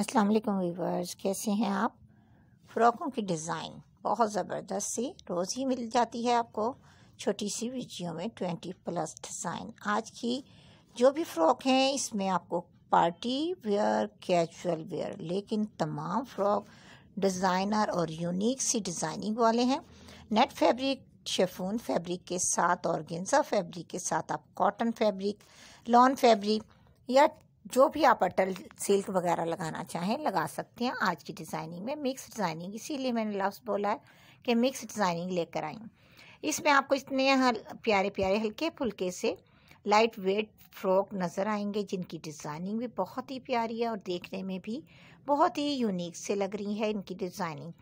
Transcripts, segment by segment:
अस्सलाम वालेकुम वीवर्स कैसे हैं आप फ़्रॉकों की डिज़ाइन बहुत ज़बरदस्त सी रोज़ ही मिल जाती है आपको छोटी सी वीडियो में ट्वेंटी प्लस डिज़ाइन आज की जो भी फ़्रॉक हैं इसमें आपको पार्टी वेयर कैजुअल वेयर लेकिन तमाम फ़्रॉक डिज़ाइनर और यूनिक सी डिज़ाइनिंग वाले हैं नेट फैब्रिक शेफून फैब्रिक के साथ और गेंजा फैब्रिक के साथ आप कॉटन फैब्रिक लॉन फैब्रिक या जो भी आप अटल सिल्क वगैरह लगाना चाहें लगा सकते हैं आज की डिज़ाइनिंग में मिक्स डिज़ाइनिंग इसीलिए मैंने लफ्स बोला है कि मिक्स डिज़ाइनिंग लेकर आई इसमें आपको इतने हल प्यारे प्यारे हल्के फुल्के से लाइट वेट फ्रॉक नज़र आएंगे जिनकी डिज़ाइनिंग भी बहुत ही प्यारी है और देखने में भी बहुत ही यूनिक से लग रही है इनकी डिज़ाइनिंग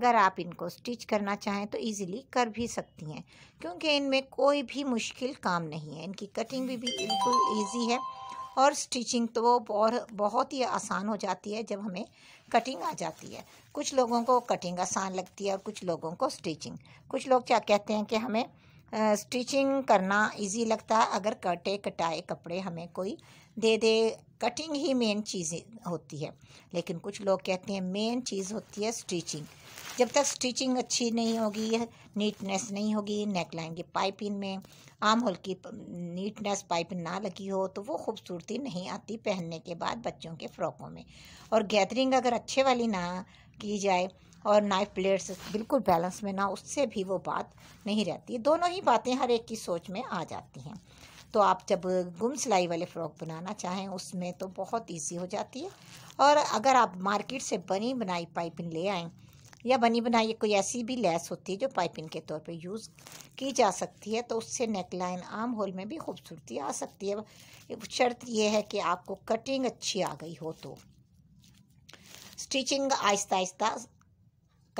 अगर आप इनको स्टिच करना चाहें तो इजीली कर भी सकती हैं क्योंकि इनमें कोई भी मुश्किल काम नहीं है इनकी कटिंग भी बिल्कुल ईजी है और स्टिचिंग तो वो बहुत बहुत ही आसान हो जाती है जब हमें कटिंग आ जाती है कुछ लोगों को कटिंग आसान लगती है और कुछ लोगों को स्टिचिंग कुछ लोग क्या कहते हैं कि हमें स्टिचिंग करना इजी लगता है अगर कटे कटाए कपड़े हमें कोई दे दे कटिंग ही मेन चीज़ होती है लेकिन कुछ लोग कहते हैं मेन चीज़ होती है स्टिचिंग जब तक स्टिचिंग अच्छी नहीं होगी नीटनेस नहीं होगी नेक लाइन की पाइपिंग में आम होल की नीटनेस पाइपिंग ना लगी हो तो वो खूबसूरती नहीं आती पहनने के बाद बच्चों के फ्रॉकों में और गैदरिंग अगर अच्छे वाली ना की जाए और नाइफ प्लेट्स बिल्कुल बैलेंस में ना उससे भी वो बात नहीं रहती दोनों ही बातें हर एक की सोच में आ जाती हैं तो आप जब गुम सिलाई वाले फ़्रॉक बनाना चाहें उसमें तो बहुत इजी हो जाती है और अगर आप मार्केट से बनी बनाई पाइपिंग ले आएँ या बनी बनाई कोई ऐसी भी लैस होती है जो पाइपिंग के तौर पे यूज़ की जा सकती है तो उससे नेक लाइन आम होल में भी खूबसूरती आ सकती है शर्त यह है कि आपको कटिंग अच्छी आ गई हो तो स्टिचिंग आहिस्ता आहिस्ता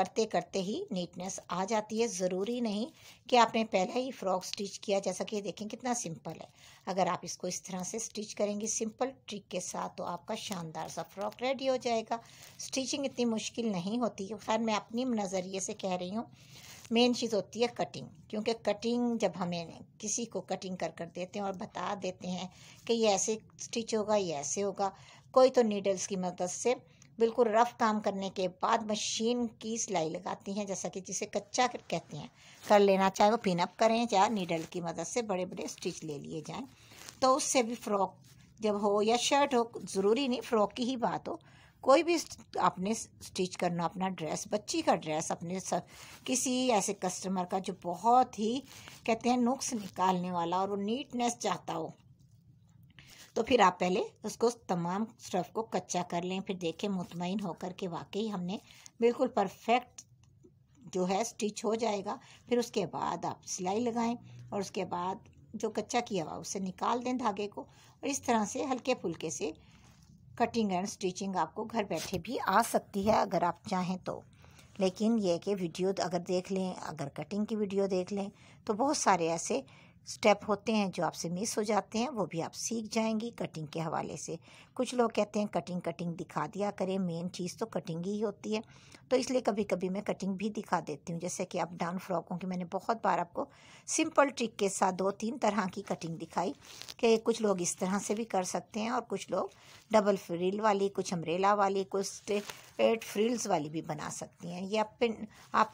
करते करते ही नीटनेस आ जाती है ज़रूरी नहीं कि आपने पहले ही फ्रॉक स्टिच किया जैसा कि देखें कितना सिंपल है अगर आप इसको इस तरह से स्टिच करेंगे सिंपल ट्रिक के साथ तो आपका शानदार सा फ्रॉक रेडी हो जाएगा स्टिचिंग इतनी मुश्किल नहीं होती खैर मैं अपनी नज़रिए से कह रही हूँ मेन चीज़ होती है कटिंग क्योंकि कटिंग जब हमें किसी को कटिंग कर कर देते हैं और बता देते हैं कि ये ऐसे स्टिच होगा ये ऐसे होगा कोई तो नीडल्स की मदद से बिल्कुल रफ़ काम करने के बाद मशीन की सिलाई लगाती हैं जैसा कि जिसे कच्चा कहते हैं कर लेना चाहे वो पिनअप करें या नीडल की मदद से बड़े बड़े स्टिच ले लिए जाएं तो उससे भी फ्रॉक जब हो या शर्ट हो ज़रूरी नहीं फ्रॉक की ही बात हो कोई भी आपने स्टिच करना अपना ड्रेस बच्ची का ड्रेस अपने सब किसी ऐसे कस्टमर का जो बहुत ही कहते हैं नुक्स निकालने वाला और वो नीटनेस चाहता हो तो फिर आप पहले उसको तमाम स्टफ़ को कच्चा कर लें फिर देखें मुतमिन होकर के वाकई हमने बिल्कुल परफेक्ट जो है स्टिच हो जाएगा फिर उसके बाद आप सिलाई लगाएं और उसके बाद जो कच्चा किया हुआ उसे निकाल दें धागे को और इस तरह से हल्के फुल्के से कटिंग एंड स्टिचिंग आपको घर बैठे भी आ सकती है अगर आप चाहें तो लेकिन यह कि वीडियो अगर देख लें अगर कटिंग की वीडियो देख लें तो बहुत सारे ऐसे स्टेप होते हैं जो आपसे मिस हो जाते हैं वो भी आप सीख जाएंगी कटिंग के हवाले से कुछ लोग कहते हैं कटिंग कटिंग दिखा दिया करें मेन चीज़ तो कटिंग ही होती है तो इसलिए कभी कभी मैं कटिंग भी दिखा देती हूँ जैसे कि आप डाउन फ्रॉकों की मैंने बहुत बार आपको सिंपल ट्रिक के साथ दो तीन तरह की कटिंग दिखाई कि कुछ लोग इस तरह से भी कर सकते हैं और कुछ लोग डबल फ्रिल वाली कुछ अम्ब्रेला वाली कुछ एट फ्रिल्स वाली भी बना सकती हैं ये आप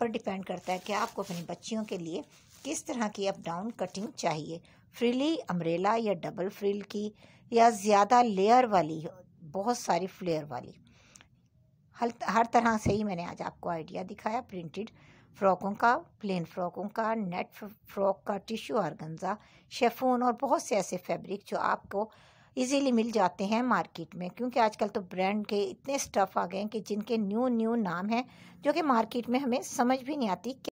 पर डिपेंड करता है कि आपको अपनी बच्चियों के लिए किस तरह की अप डाउन कटिंग चाहिए फ्रिली अम्ब्रेला या डबल फ्रिल की या ज़्यादा लेयर वाली बहुत सारी फ्लेयर वाली हर हर तरह से ही मैंने आज आपको आइडिया दिखाया प्रिंटेड फ्रॉकों का प्लेन फ्रॉकों का नेट फ्रॉक का टिश्यू आरगंजा शेफोन और बहुत से ऐसे फैब्रिक जो आपको इजीली मिल जाते हैं मार्केट में क्योंकि आजकल तो ब्रांड के इतने स्टफ़ आ गए हैं कि जिनके न्यू न्यू नाम हैं जो कि मार्केट में हमें समझ भी नहीं आती